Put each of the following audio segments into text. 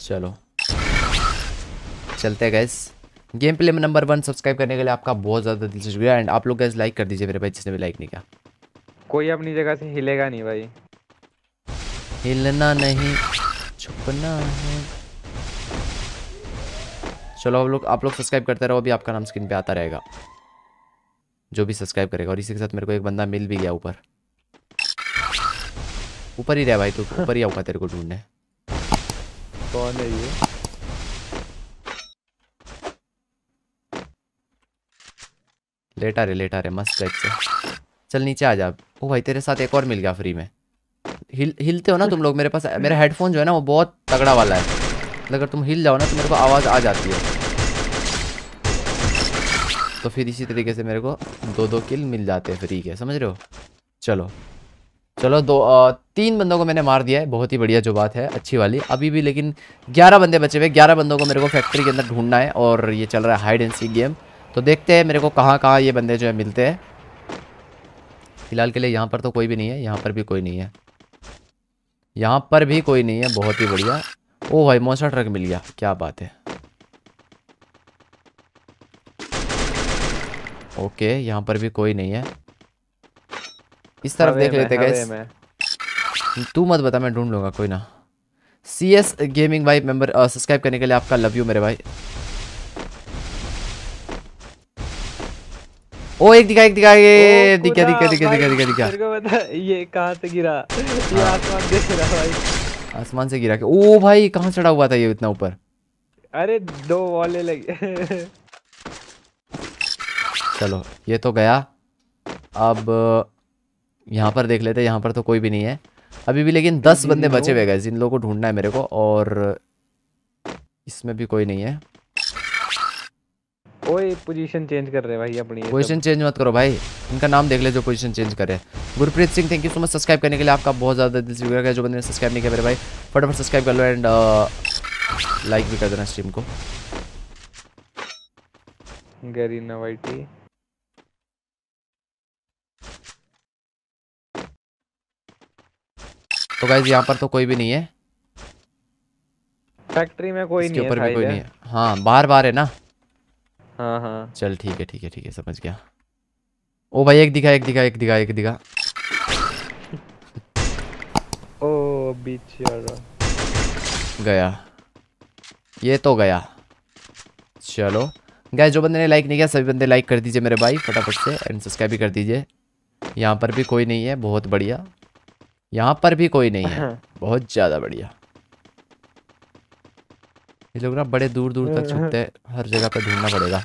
चलो चलते हैं गैस गेम प्ले में नंबर वन सब्सक्राइब करने के लिए आपका बहुत ज़्यादा दिल से शुक्रिया एंड आप लोग गैस लाइक कर दीजिए मेरे भाई जिसने भी लाइक नहीं किया कोई अपनी जगह से हिलेगा नहीं भाई हिलना नहीं छुपना है चलो आप लोग आप लोग सब्सक्राइब करते रहो अभी आपका नाम स्क्रीन पे आता रहेगा जो भी सब्सक्राइब करेगा और इसी के साथ मेरे को एक बंदा मिल भी गया ऊपर ऊपर ही रहे भाई तो ऊपर ही आऊगा तेरे को ढूंढने कौन है ये लेटा रे लेटा रे मस्त से चल नीचे आ जा ओ भाई तेरे साथ एक और मिल गया फ्री में हिल हिलते हो ना तुम लोग मेरे पास मेरा हेडफोन जो है ना वो बहुत तगड़ा वाला है मतलब अगर तुम हिल जाओ ना तो मेरे को आवाज़ आ जाती है तो फिर इसी तरीके से मेरे को दो दो किल मिल जाते हैं फ्री के समझ रहे हो चलो चलो दो आ, तीन बंदों को मैंने मार दिया है बहुत ही बढ़िया जो बात है अच्छी वाली अभी भी लेकिन ग्यारह बंदे बचे हुए ग्यारह बंदों को मेरे को फैक्ट्री के अंदर ढूंढना है और ये चल रहा है हाइड एंड सी गेम तो देखते हैं मेरे को कहाँ कहाँ ये बंदे जो है मिलते हैं फिलहाल के लिए यहाँ पर तो कोई भी नहीं है यहाँ पर भी कोई नहीं है यहाँ पर भी कोई नहीं है बहुत ही बढ़िया ओ भाई मोसा ट्रक मिल गया क्या बात है ओके यहाँ पर भी कोई नहीं है इस तरफ देख लेते गैस तू मत बता मैं ढूंढ लूंगा कोई ना सी एस गेमिंग भाई मेंबर सब्सक्राइब करने के लिए आपका लव यू मेरे भाई ओ एक दिखा एक दिखा ये दिखा दिखा दिखा दिखा दिखा दिखा ये कहां से गिरा हाँ। आसमान से गिरा भाई आसमान से गिरा के ओ भाई कहां चढ़ा हुआ था ये इतना ऊपर अरे दो वाले लगे चलो ये तो गया अब यहाँ पर देख लेते हैं यहाँ पर तो कोई भी नहीं है अभी भी लेकिन दस बंदे हम्म। बचे हुए गए जिन लोगों को ढूंढना है मेरे को और इसमें भी कोई नहीं है पोजीशन चेंज कर रहे भाई अपनी पोजीशन चेंज मत करो भाई इनका नाम देख ले जो पोजीशन चेंज करे Gurpreet Singh thank you so much subscribe करने के लिए आपका बहुत ज़्यादा दिल स्वीकार है जो बंदे ने सब्सक्राइब नहीं किया मेरे भाई फटाफट सब्सक्राइब कर लो एंड लाइक uh, भी कर देना स्ट्रीम को गरीना वाइटी तो गाइज यहाँ पर तो कोई भी नहीं है फैक्ट्री में कोई नहीं है भी कोई नहीं है हाँ बार बार है ना हाँ हाँ चल ठीक है ठीक है ठीक है समझ गया ओ भाई एक दिखा एक दिखा एक दिखा एक दिखा ओ बीच गया ये तो गया चलो गाय जो बंदे ने लाइक नहीं किया सभी बंदे लाइक कर दीजिए मेरे भाई फटाफट से एंड सब्सक्राइब भी कर दीजिए यहाँ पर भी कोई नहीं है बहुत बढ़िया यहाँ पर भी कोई नहीं है बहुत ज़्यादा बढ़िया ये लोग ना बड़े दूर दूर तक छुपते हैं हर जगह पर ढूंढना पड़ेगा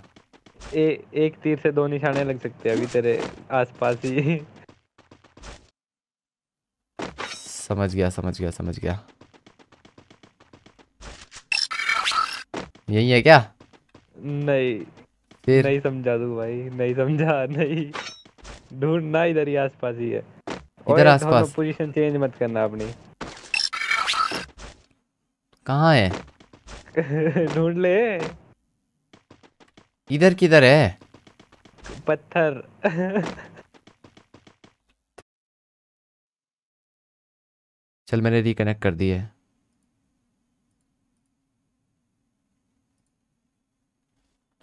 ए, एक तीर से दो निशाने लग सकते हैं अभी तेरे आसपास ही समझ गया समझ गया समझ गया यही है क्या नहीं फिर नहीं समझा तू भाई नहीं समझा नहीं ढूंढना इधर ही आसपास ही है इधर आसपास पोजीशन तो चेंज मत करना अपनी कहाँ है ढूंढ ले इधर किधर है पत्थर चल मैंने रिकनेक्ट कर दी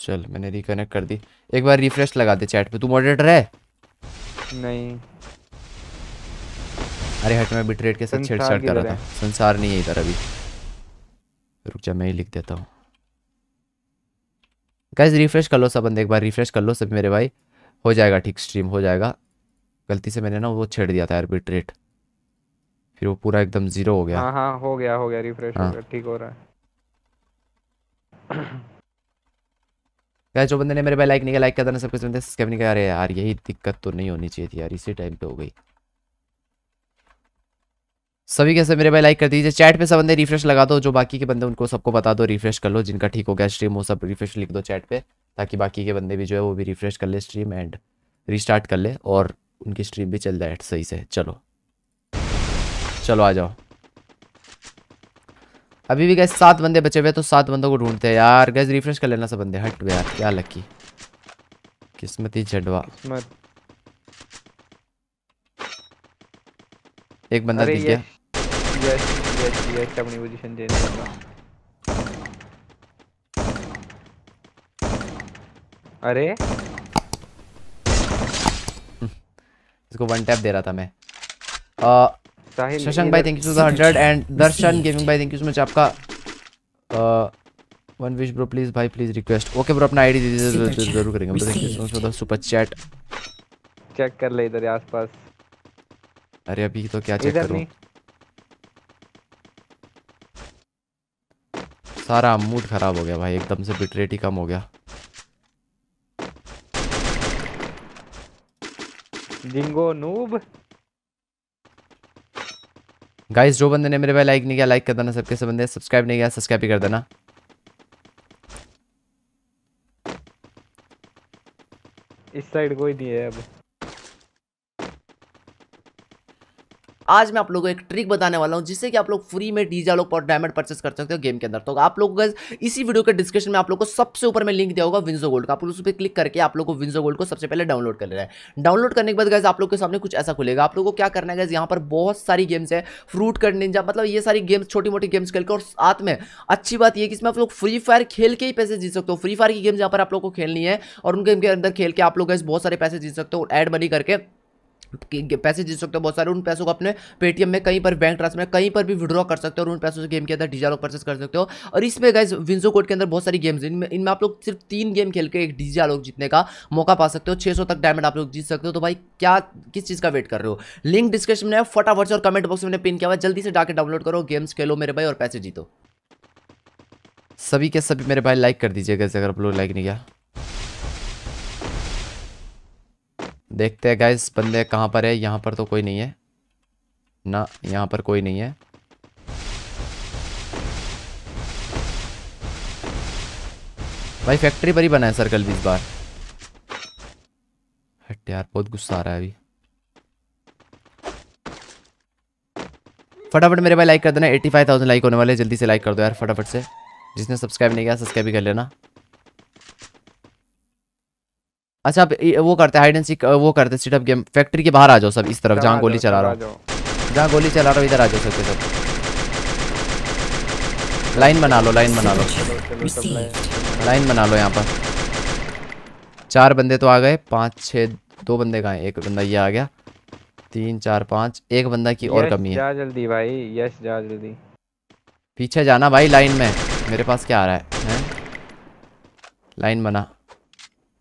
चल मैंने रिकनेक्ट कर दी एक बार रिफ्रेश लगा दे चैट पे तू मॉडरेटर है नहीं अरे हट मैं बिटरेट के साथ छेड़छाड़ कर रहा था संसार नहीं है इधर अभी रुक जा मैं ही लिख देता हूँ गाइज रिफ्रेश कर लो सब बंदे एक बार रिफ्रेश कर लो सब मेरे भाई हो जाएगा ठीक स्ट्रीम हो जाएगा गलती से मैंने ना वो छेड़ दिया था यार बिटरेट फिर वो पूरा एकदम जीरो हो गया हाँ, हाँ हो गया हो गया रिफ्रेश हो हाँ। गया ठीक हो रहा है गाइस जो बंदे ने मेरे भाई लाइक नहीं किया लाइक कर देना सब कुछ बंदे सब्सक्राइब नहीं किया अरे यार यही दिक्कत तो नहीं होनी चाहिए थी यार इसी टाइम पे हो गई सभी कैसे मेरे भाई लाइक कर दीजिए चैट पे सब बंदे रिफ्रेश लगा दो जो बाकी के बंदे उनको सबको बता दो रिफ्रेश कर लो जिनका ठीक हो गया स्ट्रीम वो सब रिफ्रेश लिख दो चैट पे ताकि बाकी के बंदे भी जो है वो भी रिफ्रेश कर ले स्ट्रीम एंड रिस्टार्ट कर ले और उनकी स्ट्रीम भी चल जाए सही से चलो चलो आ जाओ अभी भी गए सात बंदे बचे हुए तो सात बंदों को ढूंढते हैं यार गैस रिफ्रेश कर लेना सब बंदे हट यार क्या लकी किस्मती झडवा किस्मत एक बंदा दिख गया यस यस यस अपनी पोजीशन दे रहा अरे इसको वन टैप दे रहा था मैं शशांक भाई thank you for hundred and Darshan gaming भाई थैंक यू सो मच आपका वन विश ब्रो प्लीज भाई प्लीज रिक्वेस्ट ओके ब्रो अपना आईडी दे दीजिए जरूर करेंगे thank you so much for the super chat check कर ले इधर आसपास अरे अभी तो क्या चेक करूं सारा मूड खराब हो गया भाई एकदम से बिटरेट ही कम हो गया डिंगो नूब गाइस जो बंदे ने मेरे भाई लाइक नहीं किया लाइक कर देना सबके सब बंदे सब्सक्राइब नहीं किया सब्सक्राइब भी कर देना इस साइड कोई नहीं है अब आज मैं आप लोगों को एक ट्रिक बताने वाला हूँ जिससे कि आप लोग फ्री में डीजा लोग डायमंड परचेस कर सकते हो गेम के अंदर तो आप लोग इसी वीडियो के डिस्क्रिप्शन में आप लोग को सबसे ऊपर में लिंक दिया होगा विंजो गोल्ड का आप लोग उस पर क्लिक करके आप लोग को विंजो गोल्ड को सबसे पहले डाउनलोड कर लेना है डाउनलोड करने के बाद गैस आप लोग के सामने कुछ ऐसा खुलेगा आप लोग को क्या करना है गैस यहाँ पर बहुत सारी गेम्स है फ्रूट कर निंजा मतलब ये सारी गेम्स छोटी मोटी गेम्स खेल के और साथ में अच्छी बात यह कि इसमें आप लोग फ्री फायर खेल के ही पैसे जीत सकते हो फ्री फायर की गेम्स यहाँ पर आप लोग को खेलनी है और उन गेम के अंदर खेल के आप लोग बहुत सारे पैसे जीत सकते हो एड मनी करके पैसे जीत सकते हो बहुत सारे उन पैसों को अपने पेटीएम में कहीं पर बैंक ट्रांसफर में कहीं पर भी विड्रॉ कर सकते हो और उन पैसों से गेम के अंदर डीजा लोग परचेस कर सकते हो और इसमें गाइज विंजो कोड के अंदर बहुत सारी गेम्स इनमें इनमें आप लोग सिर्फ तीन गेम खेल के एक डीजा लोग जीतने का मौका पा सकते हो छः तक डायमंड आप लोग जीत सकते हो तो भाई क्या किस चीज़ का वेट कर रहे हो लिंक डिस्क्रिप्शन में फटाफट से और कमेंट बॉक्स में पिन किया हुआ जल्दी से डाके डाउनलोड करो गेम्स खेलो मेरे भाई और पैसे जीतो सभी के सभी मेरे भाई लाइक कर दीजिएगा अगर आप लोग लाइक नहीं किया देखते हैं गाइस बंदे कहाँ पर है यहाँ पर तो कोई नहीं है ना यहाँ पर कोई नहीं है भाई फैक्ट्री पर ही बना है सर्कल बीस बार हट यार बहुत गुस्सा आ रहा है अभी फटाफट मेरे भाई लाइक कर देना 85,000 लाइक होने वाले जल्दी से लाइक कर दो यार फटाफट से जिसने सब्सक्राइब नहीं किया सब्सक्राइब भी कर लेना अच्छा आप वो करते हैं हाइड एंड सीक वो करते हैं सिटअप गेम फैक्ट्री के बाहर आ जाओ सब इस तरफ जहाँ गोली चला रहा हूँ जहाँ गोली चला रहा हूँ इधर आ जाओ सबके सब लाइन बना लो लाइन बना लो लाइन बना लो यहाँ पर चार बंदे तो आ गए पाँच छः दो बंदे गए एक बंदा ये आ गया तीन चार पाँच एक बंदा की और कमी है जा जल्दी भाई यस जा जल्दी पीछे जाना भाई लाइन में मेरे पास क्या आ रहा है लाइन बना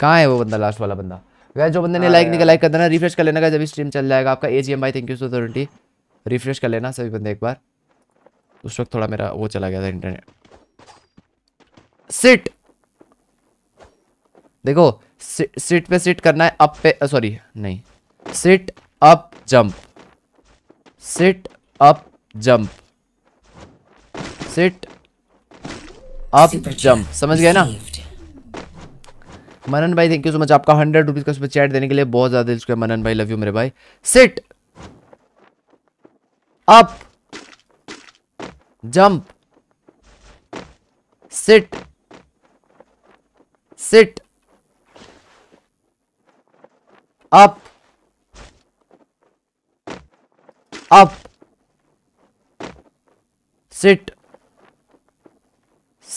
कहाँ है वो बंदा लास्ट वाला बंदा वह जो बंदे ने लाइक नहीं लाइक कर देना रिफ्रेश कर लेना का जब स्ट्रीम चल जाएगा आपका ए जी एम भाई thank you so twenty refresh कर लेना सभी बंदे एक बार उस वक्त थोड़ा मेरा वो चला गया था इंटरनेट सिट देखो सि, सिट पे सिट करना है अप पे सॉरी नहीं sit up jump sit up jump sit up jump समझ गए ना मनन भाई थैंक यू सो मच आपका हंड्रेड रुपीज़ का चैट देने के लिए बहुत ज़्यादा दिल है मनन भाई लव यू मेरे भाई sit up jump sit sit up up sit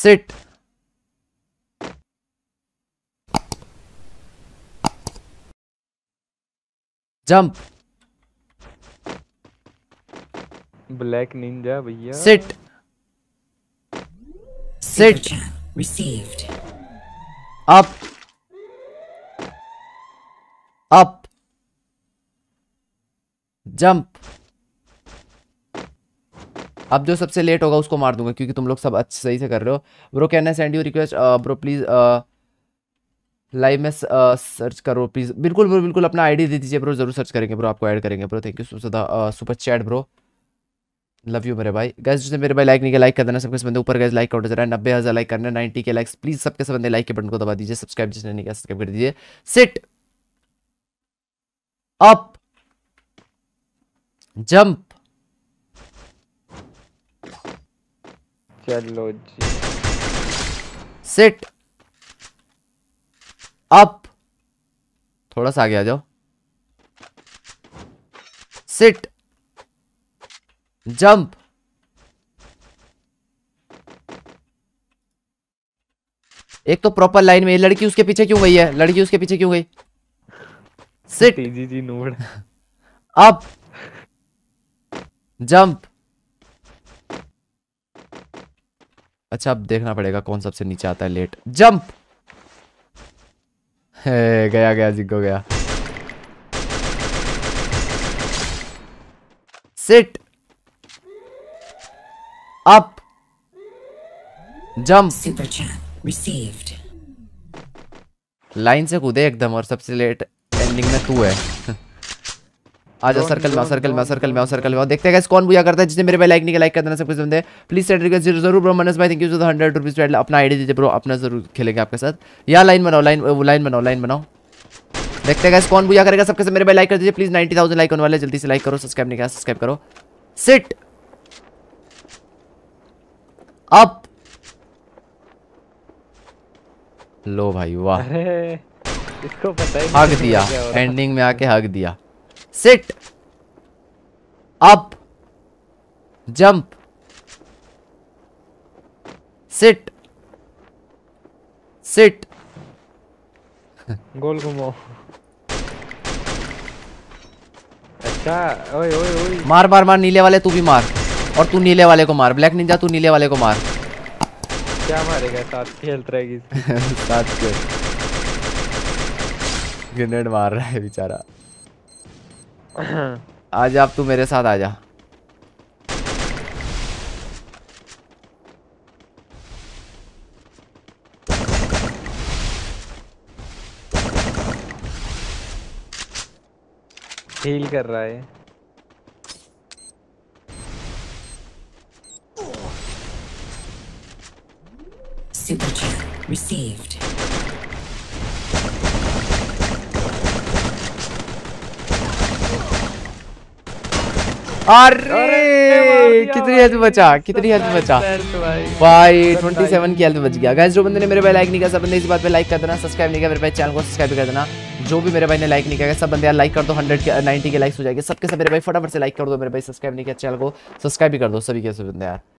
sit jump black ninja भैया sit sit received up up jump अब जो सबसे लेट होगा उसको मार दूंगा क्योंकि तुम लोग सब अच्छे सही से कर रहे हो bro can I send you request bro please आ, लाइव में सर्च करो प्लीज़ बिल्कुल ब्रो बिल्कुल अपना आईडी दे दीजिए ब्रो जरूर सर्च करेंगे ब्रो आपको ऐड करेंगे ब्रो थैंक यू सो सदा super chat bro love you मेरे भाई गैस जिसने मेरे भाई लाइक नहीं किया लाइक कर देना सबके बंदे ऊपर गैस लाइक काउंट जरा नब्बे हज़ार लाइक करना नाइन्टी के लाइक्स प्लीज़ सबके बंदे लाइक के बटन को दबा दीजिए सब्सक्राइब जिसने नहीं किया सब्सक्राइब कर दीजिए सिट अप जंप चलो जी सिट अप थोड़ा सा आगे आ जाओ सिट जंप एक तो प्रॉपर लाइन में लड़की उसके पीछे क्यों गई है लड़की उसके पीछे क्यों गई सिट जी जी नोड अप जंप अच्छा अब देखना पड़ेगा कौन सबसे नीचे आता है लेट जंप गया गया जिग्गो गया sit up jump super received line से कूदे एकदम और सबसे लेट एंडिंग में तू है आजा सर्कल में सर्कल में सर्कल में सर्कल में देखते हैं कौन बुझा करता है जिसने मेरे लाइक नहीं लाइक करना देना सब कुछ बंदे प्लीज सेंड रिक्वेस्ट जरूर ब्रो मनस भाई thank you so hundred rupees अपना आई डी दीजिए ब्रो अपना जरूर खेलेंगे आपके साथ या लाइन बनाओ लाइन लाइन बनाओ लाइन बनाओ देखते हैं कौन बुझा करेगा सबके मेरे भाई लाइक कर दीजिए प्लीज नाइनटी थाउजेंड लाइक होने वाले जल्दी से लाइक करो सब्सक्राइब नहीं किया सब्सक्राइब करो सिट अप लो भाई वाह हक दिया एंडिंग में आके हक दिया sit up jump sit sit गोल घुमाओ अच्छा ओए ओए ओए मार मार मार नीले वाले तू भी मार और तू नीले वाले को मार ब्लैक निंजा तू नीले वाले को मार क्या मारेगा साथ खेल रहेगी साथ के ग्रेनेड मार रहा है बेचारा आजा आप तू मेरे साथ आजा हील कर रहा है Super check रिसीव्ड अरे कितनी हेल्थ बचा कितनी हेल्थ बचा भाई सेवन की हेल्थ बच गया जो बंदे ने मेरे भाई लाइक नहीं किया सब बंदे इस बात पे लाइक कर देना सब्सक्राइब नहीं किया मेरे भाई चैनल को सब्सक्राइब कर देना जो भी मेरे भाई ने लाइक नहीं किया सब बंदे यार लाइक कर दो हंड्रेड के नाइनटी के लाइक हो जाएगी सबके सब मेरे भाई फटाफट से लाइक कर दो मेरे भाई सब्सक्राइब नहीं किया चैनल को सब्सक्राइब भी कर दो सभी के सब बंदे यार